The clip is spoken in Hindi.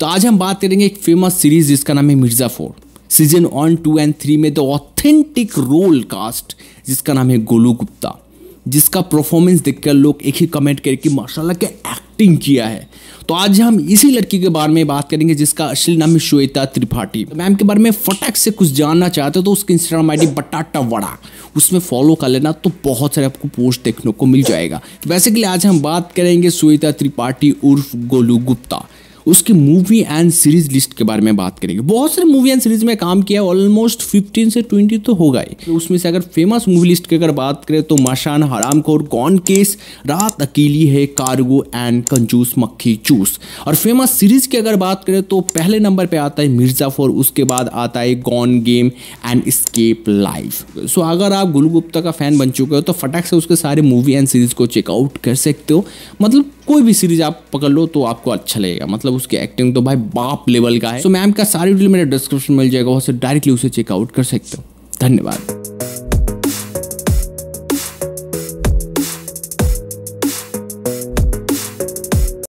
तो आज हम बात करेंगे एक फेमस सीरीज जिसका नाम है Mirzapur season one two and three में द ऑथेंटिक रोल कास्ट जिसका नाम है गोलू गुप्ता जिसका परफॉर्मेंस देखकर लोग एक ही कमेंट करके माशाला के एक्टिंग किया है तो आज हम इसी लड़की के बारे में बात करेंगे जिसका असली नाम है श्वेता त्रिपाठी तो मैम के बारे में फटक से कुछ जानना चाहते हो तो उसके इंस्टाग्राम आई डी बटाटा वड़ा उसमें फॉलो कर लेना तो बहुत सारे आपको पोस्ट देखने को मिल जाएगा तो लिए आज हम बात करेंगे श्वेता त्रिपाठी उर्फ गोलू गुप्ता उसकी मूवी एंड सीरीज लिस्ट के बारे में बात करेंगे बहुत सारी मूवी एंड सीरीज में काम किया है ऑलमोस्ट फिफ्टीन से ट्वेंटी तो होगा ही तो उसमें से अगर फेमस मूवी लिस्ट की अगर बात करें तो मशान कौर कौन केस रात अकेली है कार्गो एंड कंजूस मक्खी चूस और फेमस सीरीज की अगर बात करें तो पहले नंबर पर आता है मिर्जाफोर उसके बाद आता है gone game and escape life so अगर आप गुल गुप्ता का फैन बन चुके हो तो फटाक से उसके सारे मूवी एंड सीरीज को चेकआउट कर सकते हो मतलब कोई भी सीरीज आप पकड़ लो तो आपको अच्छा लगेगा मतलब मतलब उसकी एक्टिंग तो भाई बाप लेवल का है सो मैम का सारी डिटेल मेरे डिस्क्रिप्शन मिल जाएगा वहाँ से डायरेक्टली उसे चेकआउट कर सकते हो धन्यवाद